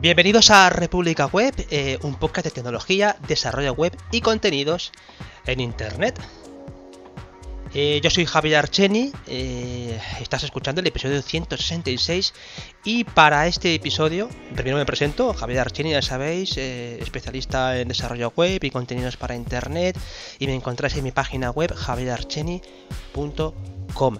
Bienvenidos a República Web, eh, un podcast de tecnología, desarrollo web y contenidos en Internet. Eh, yo soy Javier Archeni, eh, estás escuchando el episodio 166 y para este episodio, primero me presento, Javier Archeni, ya sabéis, especialista en desarrollo web y contenidos para Internet y me encontráis en mi página web javierarcheni.com.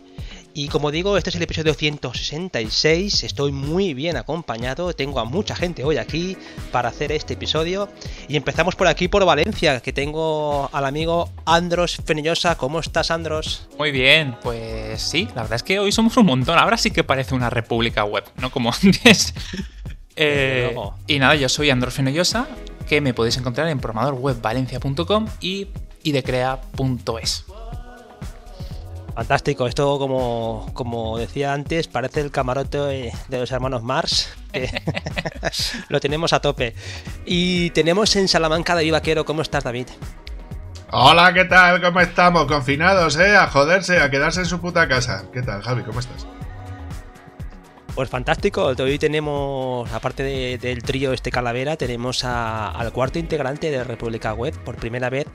Y como digo, este es el episodio 166, estoy muy bien acompañado, tengo a mucha gente hoy aquí para hacer este episodio. Y empezamos por aquí, por Valencia, que tengo al amigo Andros Fenillosa. ¿Cómo estás, Andros? Muy bien, pues sí, la verdad es que hoy somos un montón, ahora sí que parece una república web, no como antes. Eh, y nada, yo soy Andros Fenillosa, que me podéis encontrar en programadorwebvalencia.com y idecrea.es. Fantástico, esto como, como decía antes, parece el camarote de los hermanos Mars, lo tenemos a tope. Y tenemos en Salamanca David Vaquero, ¿cómo estás David? Hola, ¿qué tal? ¿Cómo estamos? Confinados, ¿eh? A joderse, a quedarse en su puta casa. ¿Qué tal, Javi? ¿Cómo estás? Pues fantástico, hoy tenemos, aparte del trío este calavera, tenemos al cuarto integrante de República Web por primera vez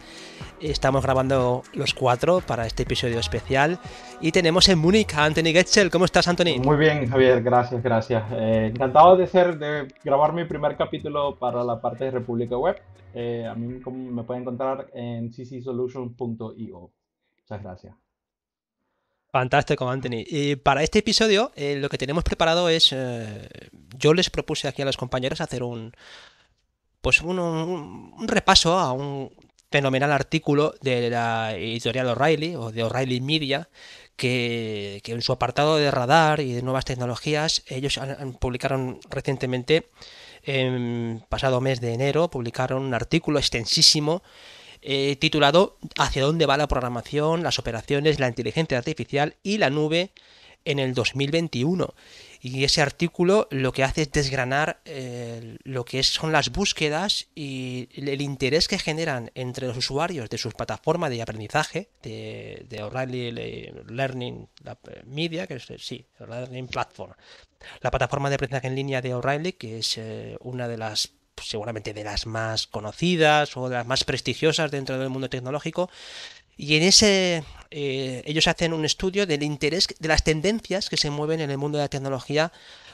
Estamos grabando los cuatro para este episodio especial y tenemos en Múnich a Anthony Getzel. ¿Cómo estás, Anthony? Muy bien, Javier, gracias, gracias. Eh, encantado de ser, de grabar mi primer capítulo para la parte de República Web. Eh, a mí me pueden encontrar en ccsolution.io. Muchas gracias. Fantástico, Anthony. Y para este episodio, eh, lo que tenemos preparado es. yo les propuse aquí a los compañeros hacer un. Pues un repaso a un, fenomenal artículo de la editorial O'Reilly o de O'Reilly Media que, en su apartado de radar y de nuevas tecnologías ellos publicaron recientemente en pasado mes de enero publicaron un artículo extensísimo eh, titulado Hacia dónde va la programación, las operaciones, la inteligencia artificial y la nube en el 2021 y ese artículo lo que hace es desgranar eh, lo que son las búsquedas y el interés que generan entre los usuarios de sus plataforma de aprendizaje, de, O'Reilly Learning eh, Media, que es, eh, sí, Learning Platform, la plataforma de aprendizaje en línea de O'Reilly, que es una de las seguramente de las más conocidas o de las más prestigiosas dentro del mundo tecnológico, y en ese, eh, ellos hacen un estudio del interés, de las tendencias que se mueven en el mundo de la tecnología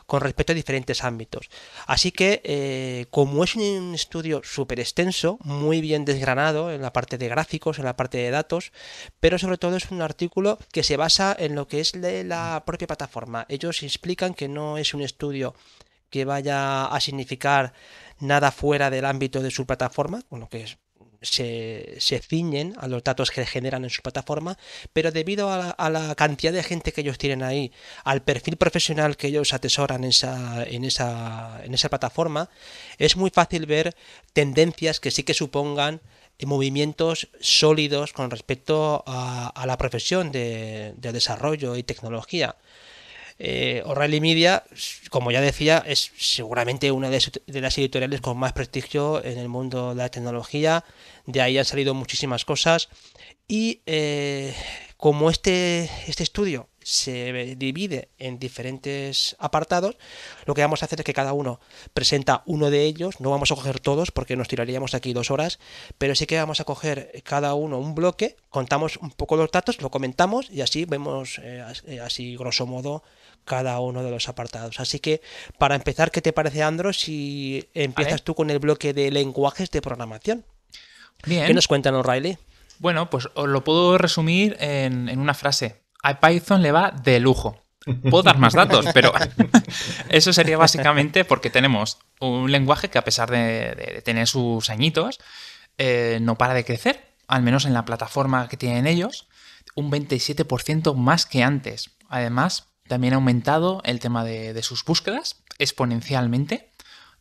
con respecto a diferentes ámbitos. Así que, eh, como es un estudio súper extenso, muy bien desgranado en la parte de gráficos, en la parte de datos, pero sobre todo es un artículo que se basa en lo que es de la propia plataforma. Ellos explican que no es un estudio que vaya a significar nada fuera del ámbito de su plataforma, con lo que es se, ciñen a los datos que generan en su plataforma, pero debido a la, a la, cantidad de gente que ellos tienen ahí, al perfil profesional que ellos atesoran en esa, en esa, plataforma, es muy fácil ver tendencias que sí que supongan eh, movimientos sólidos con respecto a, la profesión de, desarrollo y tecnología. Eh, O'Reilly Media, como ya decía, es seguramente una de, las editoriales con más prestigio en el mundo de la tecnología, de ahí han salido muchísimas cosas y eh, como este, este estudio se divide en diferentes apartados, lo que vamos a hacer es que cada uno presenta uno de ellos, no vamos a coger todos porque nos tiraríamos aquí dos horas, pero sí que vamos a coger cada uno un bloque, contamos un poco los datos, lo comentamos y así vemos eh, así grosso modo cada uno de los apartados. Así que para empezar, ¿qué te parece Andro si empiezas tú con el bloque de lenguajes de programación? ¿Qué nos cuentan O'Reilly? Bueno, pues os lo puedo resumir en, una frase. A Python le va de lujo. Puedo dar más datos, pero eso sería básicamente porque tenemos un lenguaje que a pesar de, tener sus añitos, eh, no para de crecer, al menos en la plataforma que tienen ellos, un 27% más que antes. Además, también ha aumentado el tema de, de sus búsquedas exponencialmente,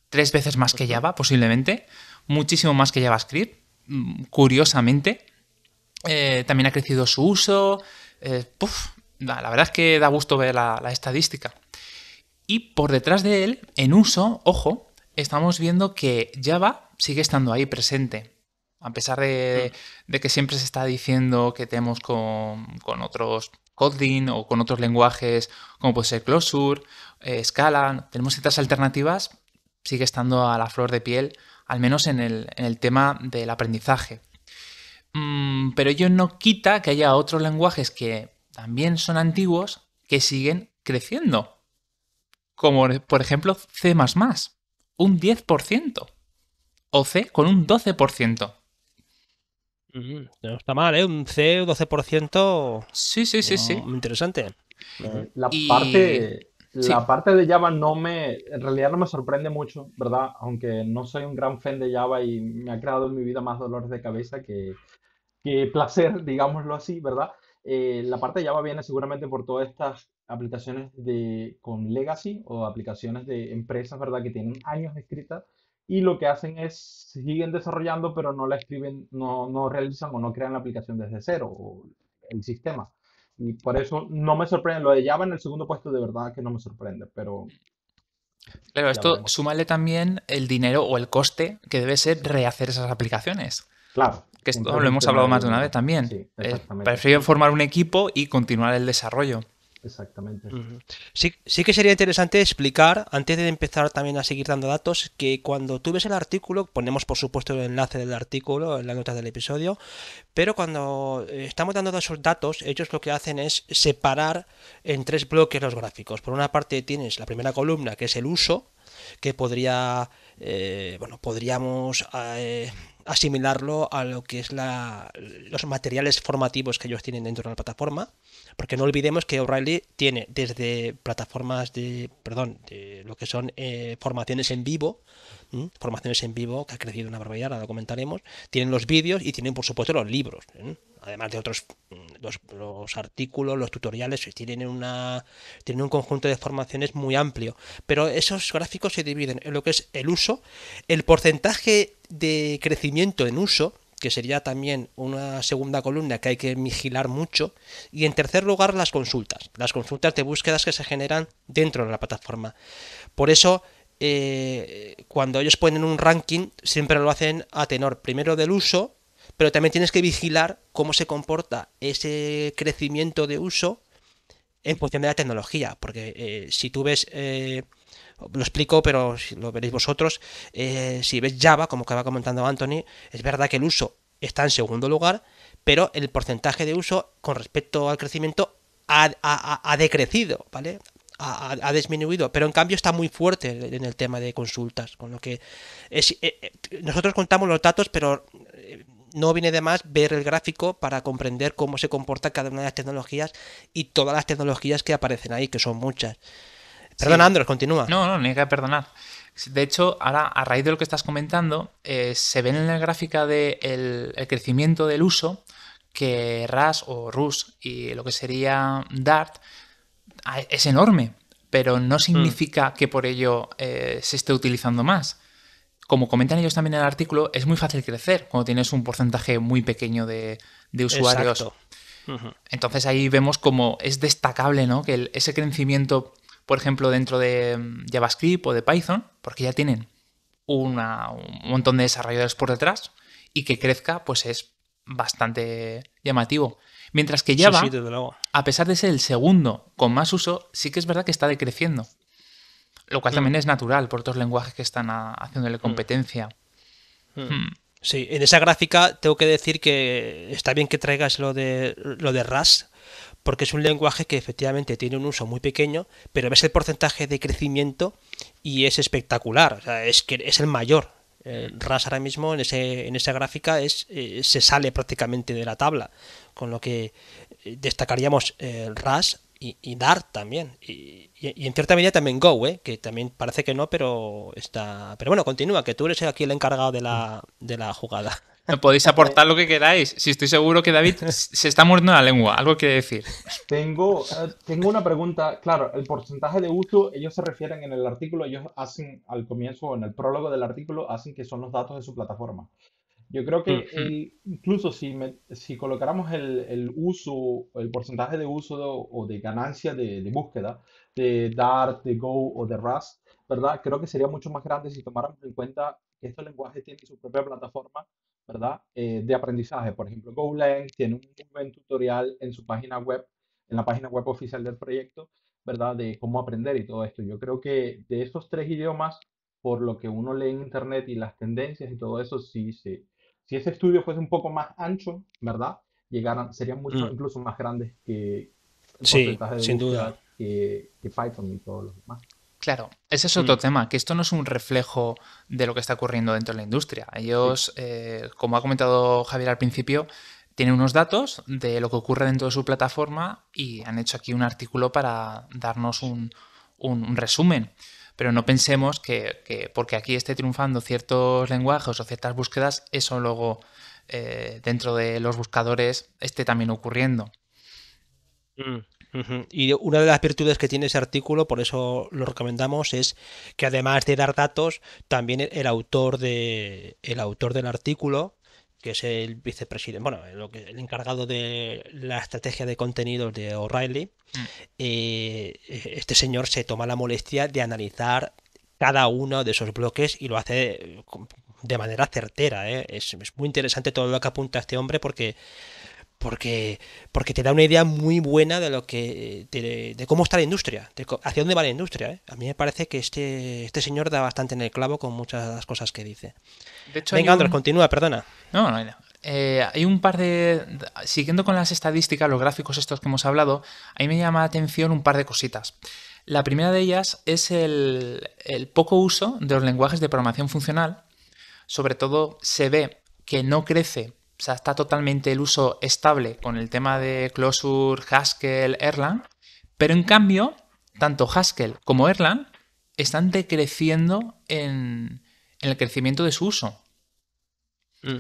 tres veces más que Java posiblemente, muchísimo más que JavaScript Mm, curiosamente. Eh, también ha crecido su uso. Eh, la verdad es que da gusto ver la, estadística. Y por detrás de él, en uso, ojo, estamos viendo que Java sigue estando ahí presente. A pesar de, que siempre se está diciendo que tenemos con, otros Kotlin o con otros lenguajes como puede ser Closure, eh, Scala, tenemos ciertas alternativas, sigue estando a la flor de piel al menos en el, tema del aprendizaje. Mm, pero ello no quita que haya otros lenguajes que también son antiguos que siguen creciendo. Como por ejemplo C ⁇ un 10%. O C con un 12%. No está mal, ¿eh? Un C, 12%. Sí, sí, sí, sí. interesante. Eh, la parte la parte de Java no me, en realidad no me sorprende mucho, ¿verdad? Aunque no soy un gran fan de Java y me ha creado en mi vida más dolores de cabeza que, que placer, digámoslo así, ¿verdad? Eh, la parte de Java viene seguramente por todas estas aplicaciones de, con legacy o aplicaciones de empresas, ¿verdad? Que tienen años de escritas y lo que hacen es siguen desarrollando, pero no la escriben, no, no realizan o no crean la aplicación desde cero o el sistema. Y por eso no me sorprende. Lo de Java en el segundo puesto, de verdad que no me sorprende, pero. Claro, esto súmale también el dinero o el coste que debe ser rehacer esas aplicaciones. Claro. Que esto lo hemos hablado más de una vez también. Sí, eh, exactamente. prefiero formar un equipo y continuar el desarrollo. Exactamente. sí, que sería interesante explicar, antes de empezar también a seguir dando datos, que cuando tú ves el artículo, ponemos por supuesto el enlace del artículo en la nota del episodio, pero cuando eh, estamos dando esos datos, ellos lo que hacen es separar en tres bloques los gráficos. Por una parte tienes la primera columna, que es el uso, que podría, eh, bueno, podríamos... Eh, asimilarlo a lo que es los materiales formativos que ellos tienen dentro de la plataforma porque no olvidemos que O'Reilly tiene desde plataformas de, perdón, de lo que son eh, formaciones en vivo, formaciones en vivo, que ha crecido una barbaridad, ahora lo comentaremos, tienen los vídeos y tienen por supuesto los libros, además de otros, mm, los, los, artículos, los tutoriales, tienen, una, tienen un conjunto de formaciones muy amplio, pero esos gráficos se dividen en lo que es el uso, el porcentaje de crecimiento en uso, que sería también una segunda columna que hay que vigilar mucho. Y en tercer lugar, las consultas, las consultas de búsquedas que se generan dentro de la plataforma. Por eso, eh, cuando ellos ponen un ranking, siempre lo hacen a tenor primero del uso, pero también tienes que vigilar cómo se comporta ese crecimiento de uso en función de la tecnología, porque eh, si tú ves... Eh, lo explico, pero lo veréis vosotros, eh, si ves Java, como que va comentando Anthony, es verdad que el uso está en segundo lugar, pero el porcentaje de uso con respecto al crecimiento ha, decrecido, ¿vale? Ha, disminuido, pero en cambio está muy fuerte en el tema de consultas, con lo que eh, eh, nosotros contamos los datos, pero no viene de más ver el gráfico para comprender cómo se comporta cada una de las tecnologías y todas las tecnologías que aparecen ahí, que son muchas. Perdona, continúa. No, no, no hay que perdonar. De hecho, ahora, a raíz de lo que estás comentando, eh, se ven en la gráfica del de crecimiento del uso que RAS o RUS y lo que sería DART es enorme, pero no mm. significa que por ello eh, se esté utilizando más. Como comentan ellos también en el artículo, es muy fácil crecer cuando tienes un porcentaje muy pequeño de, usuarios. Exacto. Entonces ahí vemos como es destacable que ese crecimiento por ejemplo, dentro de mm, JavaScript o de Python, porque ya tienen un montón de desarrolladores por detrás y que crezca, pues es bastante llamativo. Mientras que Java, a pesar de ser el segundo con más uso, sí que es verdad que está decreciendo. Lo cual mm. también es natural por otros lenguajes que están ah, haciéndole mm. competencia. Sí, en esa gráfica tengo que decir que está bien que traigas lo de, lo de porque es un lenguaje que efectivamente tiene un uso muy pequeño, pero ves el porcentaje de crecimiento y es espectacular, es, que es el mayor. RAS ahora mismo en, ese, en esa gráfica eh, se sale prácticamente de la tabla, con lo que eh, destacaríamos eh, RAS y, Dart también. Y, en cierta medida también Go, que también parece que no, pero está. Pero bueno, continúa, que tú eres aquí el encargado de la jugada. Podéis aportar lo que queráis. Si estoy seguro que David se está muriendo la lengua, algo que decir. Tengo, eh, tengo una pregunta. Claro, el porcentaje de uso, ellos se refieren en el artículo, ellos hacen al comienzo en el prólogo del artículo, hacen que son los datos de su plataforma. Yo creo que incluso si, si colocáramos el, el, uso, el porcentaje de uso o de ganancia de, de búsqueda de Dart, de Go o de Rust, ¿verdad? Creo que sería mucho más grande si tomáramos en cuenta que estos lenguajes tienen su propia plataforma, ¿verdad? Eh, de aprendizaje. Por ejemplo, GoLang tiene un buen tutorial en su página web, en la página web oficial del proyecto, ¿verdad? De cómo aprender y todo esto. Yo creo que de estos tres idiomas, por lo que uno lee en Internet y las tendencias y todo eso, sí, Si ese estudio fuese un poco más ancho, ¿verdad? Llegaran, serían mucho, mm. incluso más grandes que... sin duda. que Python y todos los demás. Claro, ese es otro mm. tema, que esto no es un reflejo de lo que está ocurriendo dentro de la industria. Ellos, eh, como ha comentado Javier al principio, tienen unos datos de lo que ocurre dentro de su plataforma y han hecho aquí un artículo para darnos un, resumen. Pero no pensemos que, porque aquí esté triunfando ciertos lenguajes o ciertas búsquedas, eso luego eh, dentro de los buscadores esté también ocurriendo. Mm. Y una de las virtudes que tiene ese artículo, por eso lo recomendamos, es que además de dar datos, también el autor, de, el autor del artículo, que es el vicepresidente, bueno, el encargado de la estrategia de contenidos de O'Reilly, mm. eh, este señor se toma la molestia de analizar cada uno de esos bloques y lo hace eh, de manera certera. Eh. es, muy interesante todo lo que apunta este hombre porque porque, porque te da una idea muy buena de lo que de, cómo está la industria, hacia dónde va la industria. ¿eh? A mí me parece que este, este señor da bastante en el clavo con muchas de las cosas que dice. Venga, Andrés, continúa, perdona. No, no, no. Eh, hay un par de... Siguiendo con las estadísticas, los gráficos estos que hemos hablado, a mí me llama la atención un par de cositas. La primera de ellas es el, el poco uso de los lenguajes de programación funcional. Sobre todo se ve que no crece o sea, está totalmente el uso estable con el tema de Closure, Haskell, Erlang, pero en cambio, tanto Haskell como Erlang están decreciendo en, el crecimiento de su uso. Mm.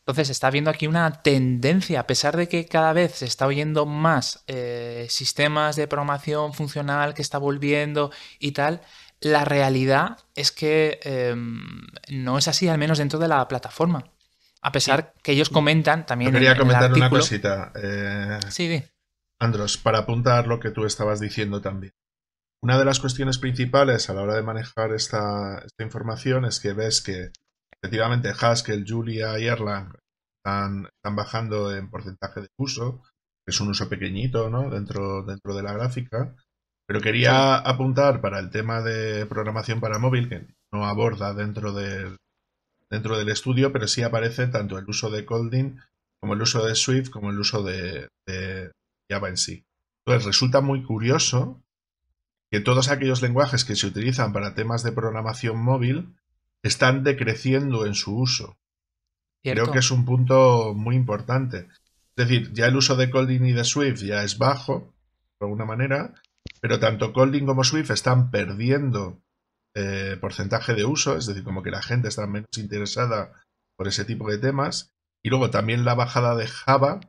Entonces está viendo aquí una tendencia, a pesar de que cada vez se está oyendo más eh, sistemas de programación funcional que está volviendo y tal, la realidad es que em, no es así, al menos dentro de la plataforma. A pesar que ellos comentan también. quería comentar una cosita. Eh, sí, sí. Andros, para apuntar lo que tú estabas diciendo también. Una de las cuestiones principales a la hora de manejar esta, información es que ves que efectivamente Haskell, Julia y Erlang están, bajando en porcentaje de uso, es un uso pequeñito ¿no? dentro, dentro de la gráfica. Pero quería apuntar para el tema de programación para móvil, que no aborda dentro del dentro del estudio, pero sí aparece tanto el uso de Colding como el uso de Swift como el uso de, Java en sí. Entonces resulta muy curioso que todos aquellos lenguajes que se utilizan para temas de programación móvil están decreciendo en su uso. Creo que es un punto muy importante. Es decir, ya el uso de Colding y de Swift ya es bajo, de alguna manera, pero tanto Colding como Swift están perdiendo eh, porcentaje de uso, es decir, como que la gente está menos interesada por ese tipo de temas. Y luego también la bajada de Java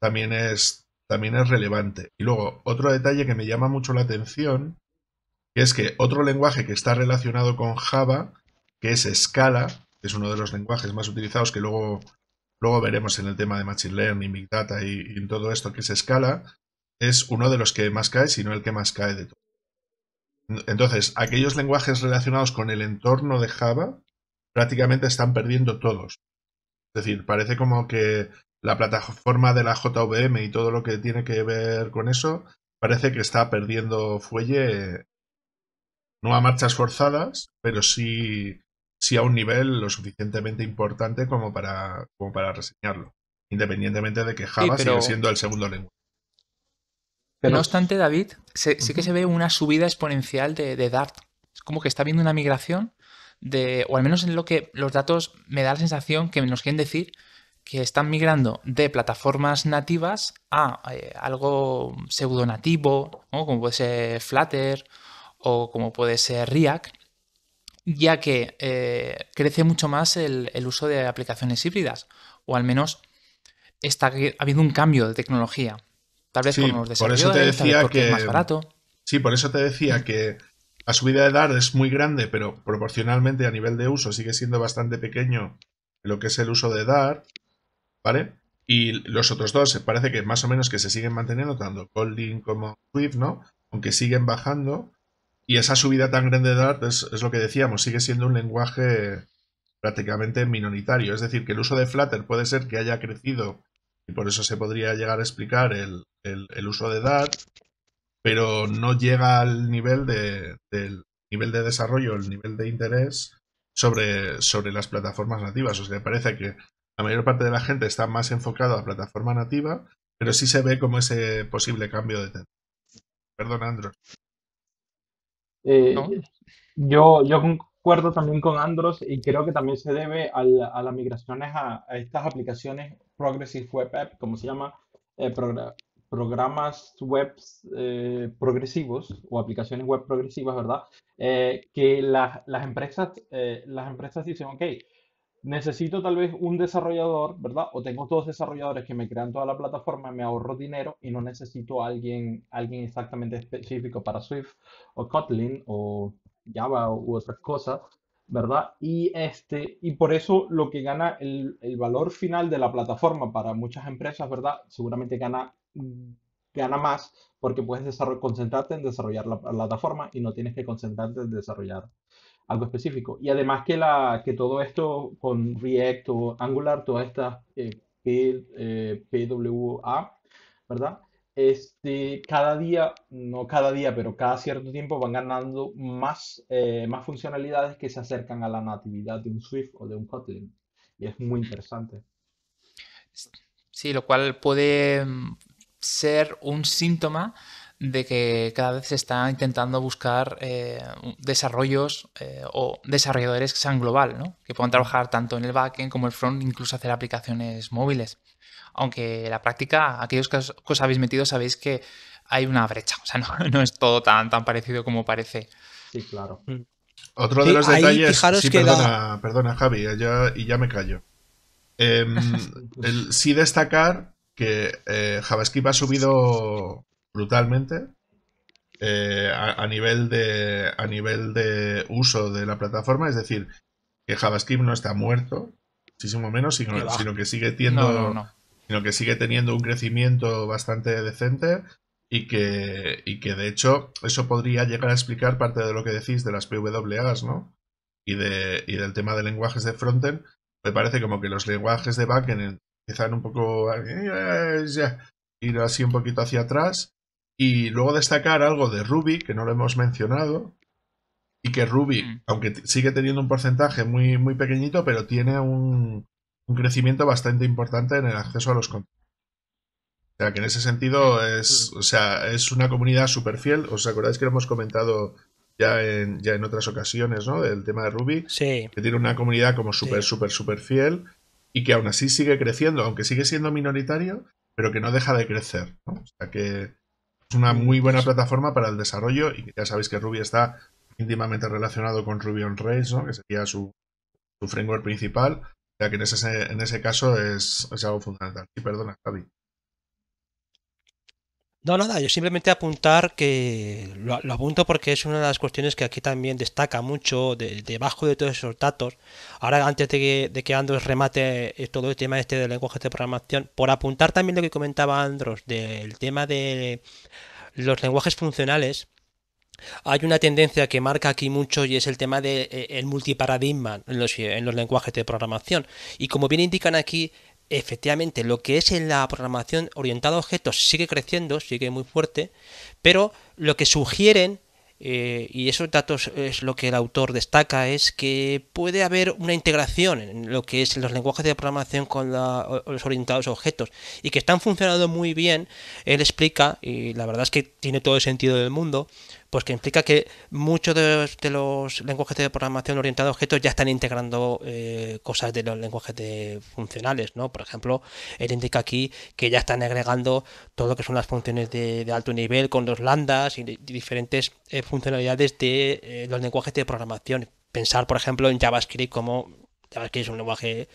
también es, también es relevante. Y luego otro detalle que me llama mucho la atención, es que otro lenguaje que está relacionado con Java, que es Scala, es uno de los lenguajes más utilizados que luego, luego veremos en el tema de Machine Learning, Big Data y, en todo esto que es Scala, es uno de los que más cae, sino no el que más cae de todo. Entonces, aquellos lenguajes relacionados con el entorno de Java prácticamente están perdiendo todos. Es decir, parece como que la plataforma de la JVM y todo lo que tiene que ver con eso parece que está perdiendo fuelle, no a marchas forzadas, pero sí, a un nivel lo suficientemente importante como para, como para reseñarlo, independientemente de que Java siga siendo el segundo lenguaje. No obstante, David, sí que se ve una subida exponencial de, Dart. Es como que está viendo una migración de, o al menos en lo que los datos me da la sensación que nos quieren decir que están migrando de plataformas nativas a eh, algo pseudo nativo, como puede ser Flutter o como puede ser React, ya que eh, crece mucho más el, el uso de aplicaciones híbridas, o al menos está habiendo un cambio de tecnología. Tal vez con los de por eso te decía que es más barato. Sí, por eso te decía que la subida de Dart es muy grande, pero proporcionalmente a nivel de uso sigue siendo bastante pequeño lo que es el uso de Dart, ¿vale? Y los otros dos parece que más o menos que se siguen manteniendo, tanto Colding como Swift, ¿no? Aunque siguen bajando. Y esa subida tan grande de DART es, pues, es lo que decíamos, sigue siendo un lenguaje prácticamente minoritario. Es decir, que el uso de Flutter puede ser que haya crecido y por eso se podría llegar a explicar el, el, uso de DAT, pero no llega al nivel de, del nivel de desarrollo, el nivel de interés sobre, sobre las plataformas nativas. O sea, parece que la mayor parte de la gente está más enfocada a plataforma nativa, pero sí se ve como ese posible cambio de tendencia. Perdón, Andro. Eh, yo, yo acuerdo también con Andros y creo que también se debe a, las migraciones a, estas aplicaciones Progressive Web App, como se llama, eh, programas web eh, progresivos o aplicaciones web progresivas, ¿verdad? Eh, que las, empresas, las empresas dicen, ok, necesito tal vez un desarrollador, ¿verdad? O tengo dos desarrolladores que me crean toda la plataforma, me ahorro dinero y no necesito alguien, alguien exactamente específico para Swift o Kotlin o Java u otras cosas, ¿verdad? Y, este, y por eso lo que gana el, valor final de la plataforma para muchas empresas, ¿verdad? Seguramente gana, gana más porque puedes concentrarte en desarrollar la, plataforma y no tienes que concentrarte en desarrollar algo específico. Y además que, la, que todo esto con React o Angular, toda esta eh, P, eh, PWA, ¿verdad? este, cada día, no cada día, pero cada cierto tiempo van ganando más, eh, más funcionalidades que se acercan a la natividad de un Swift o de un Kotlin. Y es muy interesante. Sí, lo cual puede mm, ser un síntoma de que cada vez se está intentando buscar eh, desarrollos eh, o desarrolladores que sean global, ¿no? que puedan trabajar tanto en el backend como el front, incluso hacer aplicaciones móviles aunque la práctica, aquellos que os, habéis metido sabéis que hay una brecha, o sea, no, es todo tan, tan parecido como parece. Sí, claro. Mm. Otro de los detalles. que perdona, perdona, Javi, eh, y ya me callo. Em, pues- sí destacar que eh, JavaScript ha subido brutalmente eh, a, nivel de, a nivel de uso de la plataforma, es decir, que JavaScript no está muerto, muchísimo menos, sino, que sigue tiendo sino que sigue teniendo un crecimiento bastante decente y que, que de hecho eso podría llegar a explicar parte de lo que decís de las PWAs, ¿no? Y, de, del tema de lenguajes de frontend, me parece como que los lenguajes de backend empiezan un poco a ir así un poquito hacia atrás y luego destacar algo de Ruby, que no lo hemos mencionado, y que Ruby, mm. aunque sigue teniendo un porcentaje muy, muy pequeñito, pero tiene un, un crecimiento bastante importante en el acceso a los contenidos. O sea, que en ese sentido es, o sea, es una comunidad súper fiel. ¿Os acordáis que lo hemos comentado ya en, ya en otras ocasiones, ¿no? Del tema de Ruby. Sí. Que tiene una comunidad como súper, súper, súper fiel y que aún así sigue creciendo, aunque sigue siendo minoritario, pero que no deja de crecer, O sea, que es una muy buena plataforma para el desarrollo y ya sabéis que Ruby está íntimamente relacionado con Ruby on Rails, Que sería su, su framework principal que en ese, caso es, algo fundamental. Y perdona, Javi. No, nada, yo simplemente apuntar que lo, apunto porque es una de las cuestiones que aquí también destaca mucho debajo de todos esos datos. Ahora, antes de que, de que Andros remate eh, todo el tema este del lenguaje de programación, por apuntar también lo que comentaba Andros del tema de los lenguajes funcionales, hay una tendencia que marca aquí mucho y es el tema del eh, multiparadigma en los, lenguajes de programación. Y como bien indican aquí, efectivamente lo que es en la programación orientada a objetos sigue creciendo, sigue muy fuerte, pero lo que sugieren, eh, y esos datos es lo que el autor destaca, es que puede haber una integración en lo que es los lenguajes de programación con los orientados a objetos, y que están funcionando muy bien, él explica, y la verdad es que tiene todo el sentido del mundo, pues que implica que muchos de, los, lenguajes de programación orientados a objetos ya están integrando eh, cosas de los lenguajes funcionales, ¿no? Por ejemplo, él indica aquí que ya están agregando todo lo que son las funciones de, alto nivel con los lambdas y diferentes eh, funcionalidades de eh, los lenguajes de programación. Pensar, por ejemplo, en JavaScript como JavaScript es un lenguaje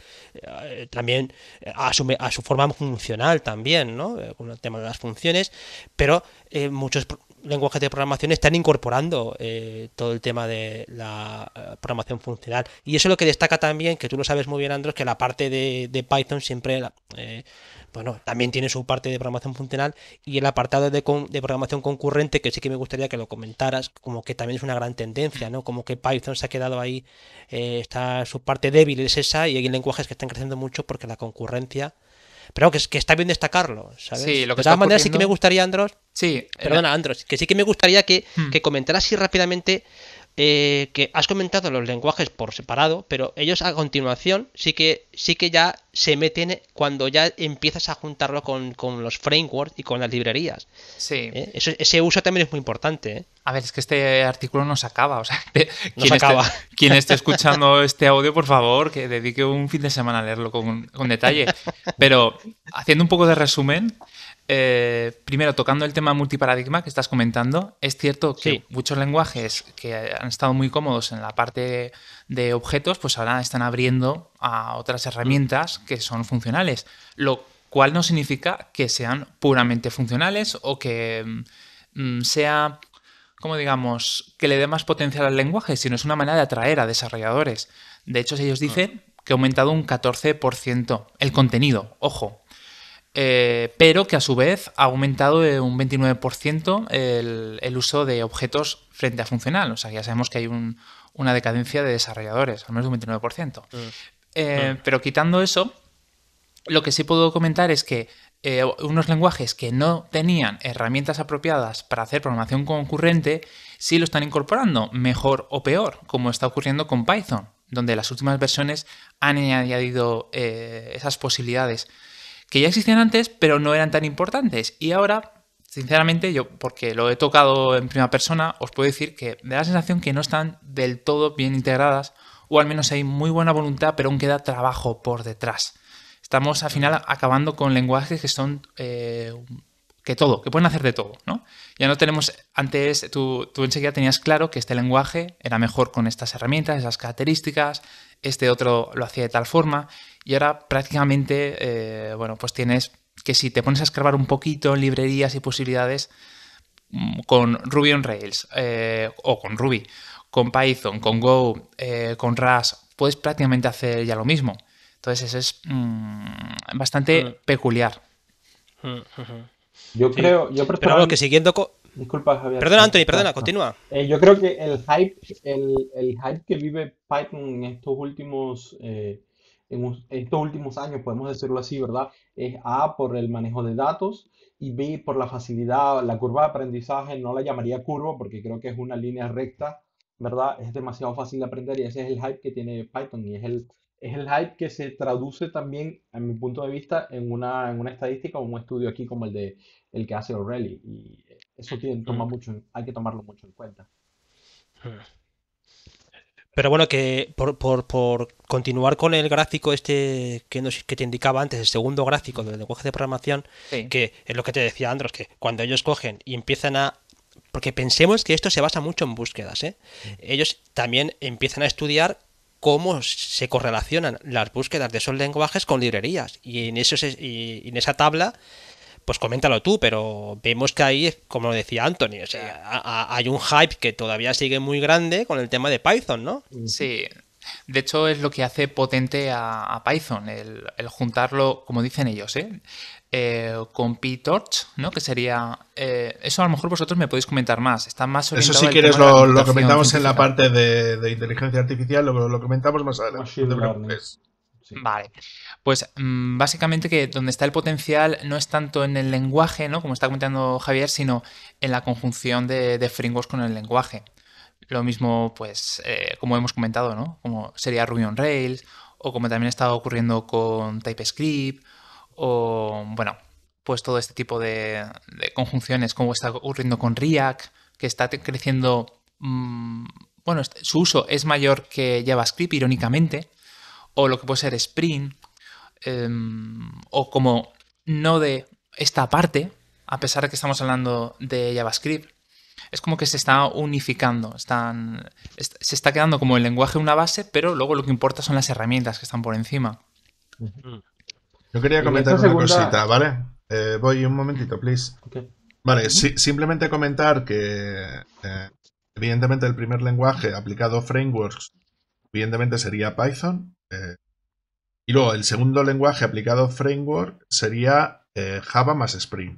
también a su, forma funcional también, ¿no? Con el tema de las funciones, pero muchos lenguajes de programación están incorporando eh, todo el tema de la eh, programación funcional. Y eso es lo que destaca también, que tú lo sabes muy bien, Andros, que la parte de, Python siempre, eh, bueno, también tiene su parte de programación funcional y el apartado de, programación concurrente, que sí que me gustaría que lo comentaras, como que también es una gran tendencia, ¿no? Como que Python se ha quedado ahí, está su parte débil es esa y hay lenguajes que están creciendo mucho porque la concurrencia pero que, que está bien destacarlo, ¿sabes? Sí, lo que de todas maneras, sí que me gustaría, Andros. Sí. Eh, perdona, Andros, que sí que me gustaría que, comentara hmm. que comentaras así rápidamente eh, que has comentado los lenguajes por separado, pero ellos a continuación sí que, sí que ya se meten cuando ya empiezas a juntarlo con, los frameworks y con las librerías. Sí. Eh, ese uso también es muy importante. ¿eh? A ver, es que este artículo no se acaba. O sea, quien, acaba. Esté, quien escuchando este audio, por favor, que dedique un fin de semana a leerlo con, con detalle. Pero haciendo un poco de resumen, eh, primero, tocando el tema multiparadigma que estás comentando, es cierto que muchos lenguajes que han estado muy cómodos en la parte de objetos, pues ahora están abriendo a otras herramientas que son funcionales, lo cual no significa que sean puramente funcionales o que mm, sea, como digamos, que le dé más potencial al lenguaje, sino es una manera de atraer a desarrolladores. De hecho, ellos dicen que ha aumentado un 14% el contenido, ojo, eh, pero que a su vez ha aumentado un 29% el, uso de objetos frente a funcional. O sea, ya sabemos que hay una decadencia de desarrolladores, al menos un 29%. Mm. Eh, mm. Pero quitando eso, lo que sí puedo comentar es que eh, unos lenguajes que no tenían herramientas apropiadas para hacer programación concurrente, sí lo están incorporando, mejor o peor, como está ocurriendo con Python, donde las últimas versiones han añadido esas posibilidades que ya existían antes, pero no eran tan importantes. Y ahora, sinceramente, yo, porque lo he tocado en primera persona, os puedo decir que me da la sensación que no están del todo bien integradas, o al menos hay muy buena voluntad, pero aún queda trabajo por detrás. Estamos al final acabando con lenguajes que son eh, que todo, que pueden hacer de todo, ¿no? Ya no tenemos, antes tú, tú, enseguida tenías claro que este lenguaje era mejor con estas herramientas, esas características, este otro lo hacía de tal forma, y ahora prácticamente, eh, bueno, pues tienes que si te pones a escarbar un poquito en librerías y posibilidades mm, con Ruby on Rails eh, o con Ruby, con Python, con Go, eh, con RAS puedes prácticamente hacer ya lo mismo. Entonces eso es mm, bastante mm. peculiar. Yo creo, yo Pero que siguiendo... Disculpa, Javier. Perdona, Anthony, perdona, continúa. yo creo que el hype, el, hype que vive Python en estos últimos en estos últimos años, podemos decirlo así, ¿verdad? Es A por el manejo de datos y B por la facilidad, la curva de aprendizaje, no la llamaría curva porque creo que es una línea recta, ¿verdad? Es demasiado fácil de aprender y ese es el hype que tiene Python y es el, es el hype que se traduce también, a mi punto de vista, en una, en una estadística o un estudio aquí como el, de, el que hace O'Reilly y eso toma mm. mucho, hay que tomarlo mucho en cuenta. Ah. Pero bueno, que por, por, continuar con el gráfico este que, nos, que te indicaba antes, el segundo gráfico del lenguaje de programación, que es lo que te decía Andros, que cuando ellos cogen y empiezan a... Porque pensemos que esto se basa mucho en búsquedas, ¿eh? Ellos también empiezan a estudiar cómo se correlacionan las búsquedas de esos lenguajes con librerías. Y en, eso y en esa tabla pues coméntalo tú, pero vemos que ahí, como decía Anthony, hay un hype que todavía sigue muy grande con el tema de Python, ¿no? Sí, de hecho, es lo que hace potente a, Python, el, juntarlo, como dicen ellos, ¿eh? Eh, con PTorch, ¿no? Que sería. Eh, eso a lo mejor vosotros me podéis comentar más. Está más Eso si quieres lo, comentamos en la parte de, inteligencia artificial, lo, lo comentamos más adelante. Vale. Pues mm, básicamente que donde está el potencial no es tanto en el lenguaje, ¿no? Como está comentando Javier, sino en la conjunción de, frameworks con el lenguaje. Lo mismo, pues, eh, como hemos comentado, ¿no? Como sería Ruby on Rails, o como también está ocurriendo con TypeScript, o bueno, pues todo este tipo de, conjunciones, como está ocurriendo con React, que está creciendo. Mm, bueno, su uso es mayor que JavaScript, irónicamente, o lo que puede ser sprint, em, o como no de esta parte, a pesar de que estamos hablando de JavaScript, es como que se está unificando, están, se está quedando como el lenguaje una base, pero luego lo que importa son las herramientas que están por encima. Mm. Yo quería comentar una cosita, ¿vale? Eh, voy un momentito, please. Vale, simplemente comentar que eh, evidentemente el primer lenguaje aplicado a frameworks evidentemente sería Python. Eh, y luego el segundo lenguaje aplicado framework sería eh, Java más Spring.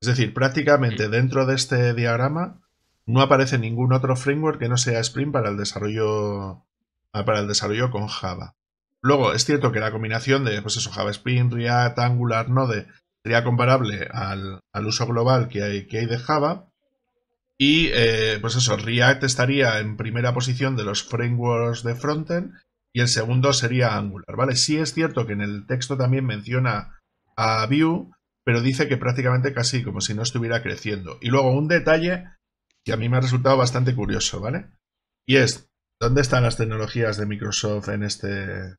Es decir, prácticamente dentro de este diagrama no aparece ningún otro framework que no sea Spring para el desarrollo ah, para el desarrollo con Java. Luego, es cierto que la combinación de pues Java Spring, React, Angular, Node sería comparable al, uso global que hay, que hay de Java. Y eh, pues eso, React estaría en primera posición de los frameworks de frontend y el segundo sería Angular, ¿vale? Sí es cierto que en el texto también menciona a Vue, pero dice que prácticamente casi como si no estuviera creciendo. Y luego un detalle que a mí me ha resultado bastante curioso, ¿vale? Y es, ¿dónde están las tecnologías de Microsoft en este...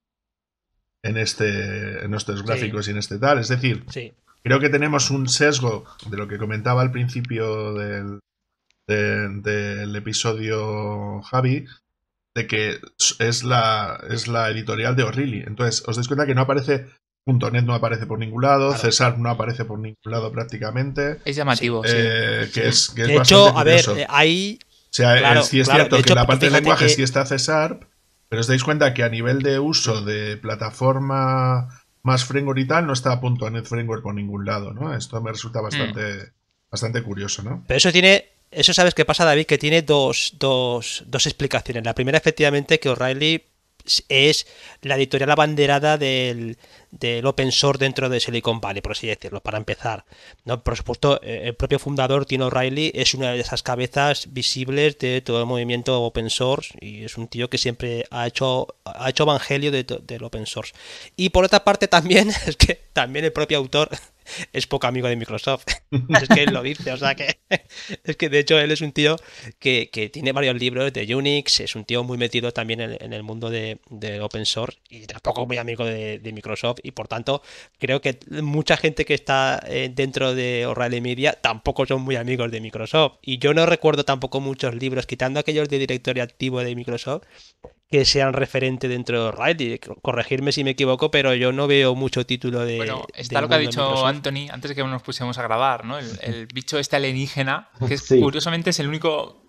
En, este, en estos gráficos y en este tal. Es decir, creo que tenemos un sesgo de lo que comentaba al principio del, del episodio Javi, de que es la, es la editorial de O'Reilly. Entonces, os dais cuenta que no aparece .net no aparece por ningún lado, César no aparece por ningún lado prácticamente. Es llamativo, eh, Que es, de hecho, a ver, eh, ahí... O sea, sí es cierto que la parte del lenguaje sí está César, pero os dais cuenta que a nivel de uso de plataforma más framework y tal, no está .NET Framework por ningún lado, ¿no? Esto me resulta mm. bastante, bastante curioso, ¿no? Pero eso tiene eso sabes qué pasa, David, que tiene dos, dos, dos explicaciones. La primera, efectivamente, que O'Reilly es la editorial abanderada del, del open source dentro de Silicon Valley, por así decirlo, para empezar. ¿no? Por supuesto, eh, el propio fundador, Tino O'Reilly, es una de esas cabezas visibles de todo el movimiento open source y es un tío que siempre ha hecho, ha hecho evangelio de, del open source. Y por otra parte también, es que también el propio autor es poco amigo de Microsoft. es que él lo dice, o sea que es que de hecho él es un tío que, tiene varios libros de Unix, es un tío muy metido también en, el mundo de, open source y tampoco muy amigo de, Microsoft y por tanto creo que mucha gente que está eh, dentro de O'Reilly Media tampoco son muy amigos de Microsoft y yo no recuerdo tampoco muchos libros, quitando aquellos de directorio activo de Microsoft, que sean referente dentro de O'Reilly. Corregirme si me equivoco, pero yo no veo mucho título de. Bueno, está lo que ha dicho Anthony antes de que nos pusiéramos a grabar, ¿no? El, bicho este alienígena, que curiosamente es el único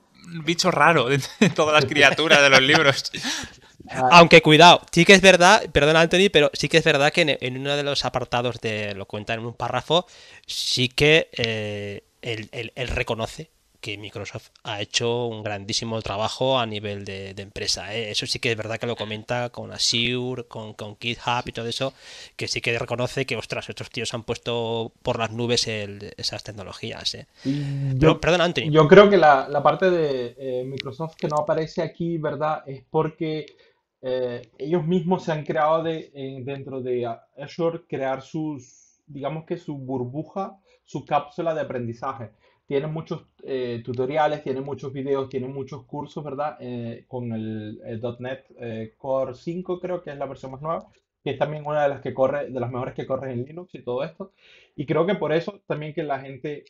bicho raro de todas las criaturas de los libros. Ah. Aunque cuidado, sí que es verdad, Perdona Anthony, pero sí que es verdad que en, uno de los apartados de lo cuenta en un párrafo, sí que eh, él, reconoce que Microsoft ha hecho un grandísimo trabajo a nivel de, empresa. ¿eh? Eso sí que es verdad que lo comenta con Azure, con, con GitHub y todo eso, que sí que reconoce que, ostras, estos tíos han puesto por las nubes esas tecnologías. ¿eh? Mm, yo, Anthony. Yo creo que la parte de Microsoft que no aparece aquí, ¿verdad? Es porque eh, ellos mismos se han creado eh, dentro de Azure crear sus, digamos que su burbuja, su cápsula de aprendizaje. Tienen muchos eh, tutoriales, tienen muchos videos, tienen muchos cursos, ¿verdad? con el, .NET Core 5 creo que es la versión más nueva que es también una de las que corre, de las mejores que corren en Linux y todo esto. Y creo que por eso también que la gente,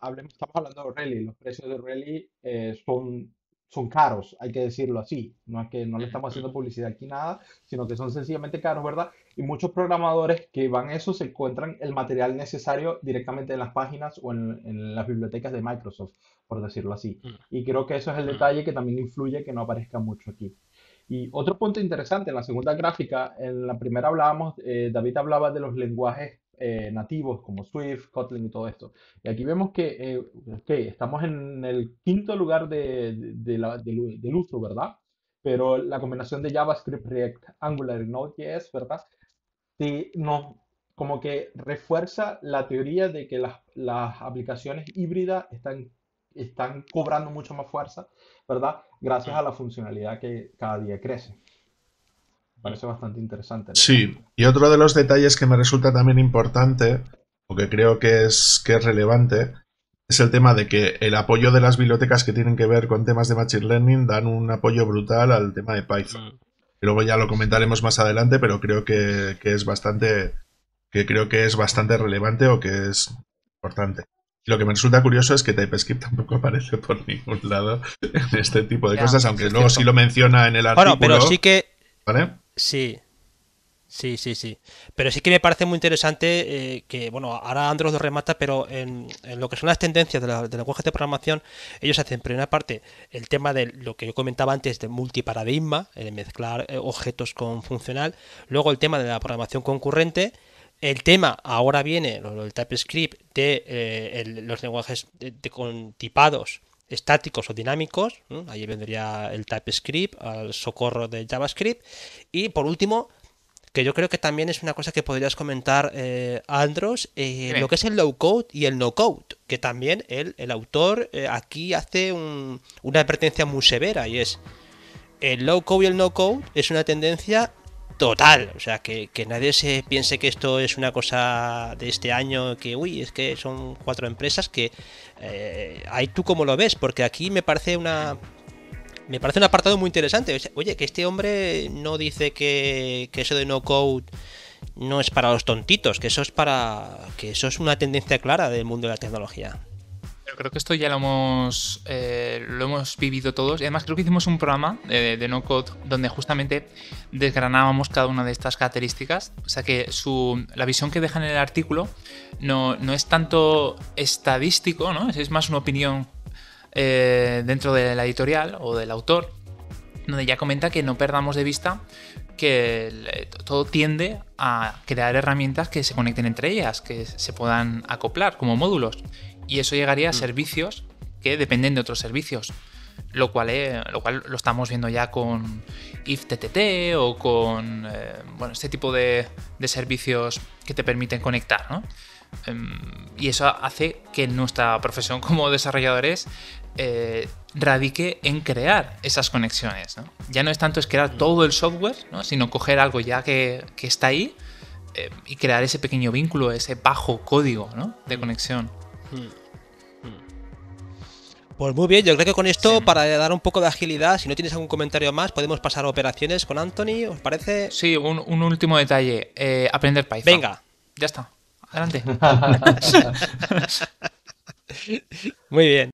hable estamos hablando de Rally, los precios de Rally son son caros, hay que decirlo así. No es que no le estamos haciendo publicidad aquí nada, sino que son sencillamente caros, ¿verdad? Y muchos programadores que van a eso se encuentran el material necesario directamente en las páginas o en, las bibliotecas de Microsoft, por decirlo así. Mm. Y creo que eso es el mm. detalle que también influye que no aparezca mucho aquí. Y otro punto interesante, en la segunda gráfica, en la primera hablábamos, eh, David hablaba de los lenguajes eh, nativos como Swift, Kotlin y todo esto. Y aquí vemos que eh, estamos en el quinto lugar de, del uso, ¿verdad? Pero la combinación de JavaScript, React, Angular y Node.js, ¿verdad? no, como que refuerza la teoría de que las, las aplicaciones híbridas están están cobrando mucho más fuerza, ¿verdad? Gracias a la funcionalidad que cada día crece. Parece bastante interesante. Sí, y otro de los detalles que me resulta también importante, o que creo que es, que es relevante, es el tema de que el apoyo de las bibliotecas que tienen que ver con temas de Machine Learning dan un apoyo brutal al tema de Python. Mm. luego ya lo comentaremos más adelante, pero creo que, es bastante que creo que es bastante relevante o que es importante. lo que me resulta curioso es que TypeScript tampoco aparece por ningún lado en este tipo de cosas, aunque luego sí lo menciona en el artículo. Bueno, pero sí que Sí, sí, sí, sí. Pero sí que me parece muy interesante eh, que, bueno, ahora Andros lo remata, pero en, lo que son las tendencias de, los lenguajes de programación, ellos hacen, primera primera parte, el tema de lo que yo comentaba antes de multiparadigma, el de mezclar eh, objetos con funcional, luego el tema de la programación concurrente, el tema ahora viene, el TypeScript, de eh, los lenguajes de, con tipados estáticos o dinámicos. ahí vendría el TypeScript, al socorro de JavaScript. Y por último, que yo creo que también es una cosa que podrías comentar, eh, Andros, eh, lo que es el low code y el no code, que también el, el autor eh, aquí hace una advertencia muy severa y es el low code y el no code es una tendencia total. O sea, que, que, nadie se piense que esto es una cosa de este año, que uy, es que son cuatro empresas que hay eh, tú como lo ves, porque aquí me parece una... Me parece un apartado muy interesante. Oye, que este hombre no dice que, que eso de no code no es para los tontitos, que eso es para. que eso es una tendencia clara del mundo de la tecnología creo que esto ya lo hemos, eh, lo hemos vivido todos. Y además creo que hicimos un programa eh, de No Code donde justamente desgranábamos cada una de estas características. O sea que la visión que deja en el artículo no, es tanto estadístico, ¿no? es más una opinión eh, dentro de la editorial o del autor, donde ya comenta que no perdamos de vista que todo tiende a crear herramientas que se conecten entre ellas, que se puedan acoplar como módulos. Y eso llegaría a mm. servicios que dependen de otros servicios. Lo cual, eh, lo estamos viendo ya con IFTTT o con eh, bueno, este tipo de, servicios que te permiten conectar. Em, y eso hace que nuestra profesión como desarrolladores eh, radique en crear esas conexiones. Ya no es tanto es crear todo el software, sino coger algo ya que, está ahí eh, y crear ese pequeño vínculo, ese bajo código de mm. conexión. Mm. Mm. Pues muy bien, yo creo que con esto, para dar un poco de agilidad, si no tienes algún comentario más, podemos pasar a operaciones con Anthony, ¿os parece? Sí, un, último detalle, eh, aprender Python. Venga. Ya está, adelante. muy bien.